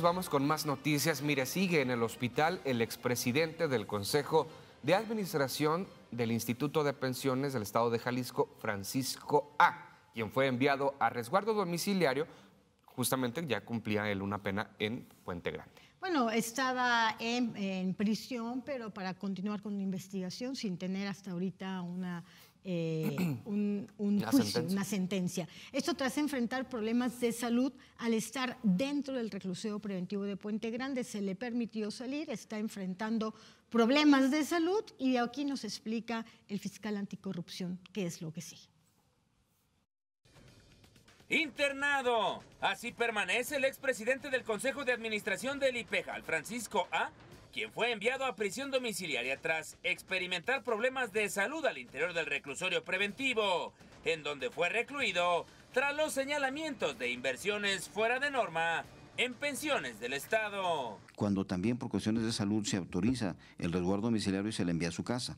Vamos con más noticias. Mire, sigue en el hospital el expresidente del Consejo de Administración del Instituto de Pensiones del Estado de Jalisco, Francisco A., quien fue enviado a resguardo domiciliario, justamente ya cumplía él una pena en Puente Grande. Bueno, estaba en, en prisión, pero para continuar con la investigación sin tener hasta ahorita una eh, un, una, sentencia. una sentencia. Esto tras enfrentar problemas de salud al estar dentro del recluseo preventivo de Puente Grande, se le permitió salir, está enfrentando problemas de salud y aquí nos explica el fiscal anticorrupción qué es lo que sigue. Internado. Así permanece el expresidente del Consejo de Administración del el Francisco A quien fue enviado a prisión domiciliaria tras experimentar problemas de salud al interior del reclusorio preventivo, en donde fue recluido tras los señalamientos de inversiones fuera de norma en pensiones del Estado. Cuando también por cuestiones de salud se autoriza el resguardo domiciliario y se le envía a su casa.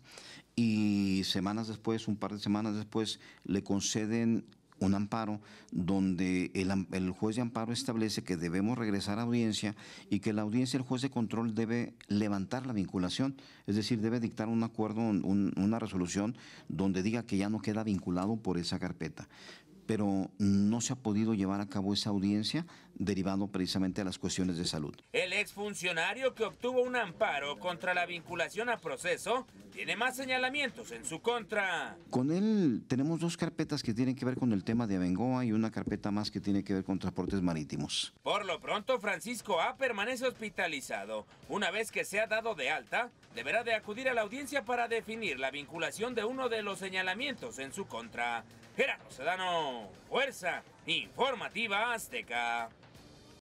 Y semanas después, un par de semanas después, le conceden un amparo donde el, juez de amparo establece que debemos regresar a audiencia y que la audiencia, el juez de control debe levantar la vinculación, es decir, debe dictar un acuerdo, una resolución donde diga que ya no queda vinculado por esa carpeta pero no se ha podido llevar a cabo esa audiencia derivado precisamente a las cuestiones de salud. El exfuncionario que obtuvo un amparo contra la vinculación a proceso tiene más señalamientos en su contra. Con él tenemos dos carpetas que tienen que ver con el tema de Abengoa y una carpeta más que tiene que ver con transportes marítimos. Por lo pronto, Francisco A permanece hospitalizado. Una vez que sea dado de alta, deberá de acudir a la audiencia para definir la vinculación de uno de los señalamientos en su contra. Gerardo Sedano, Fuerza Informativa Azteca.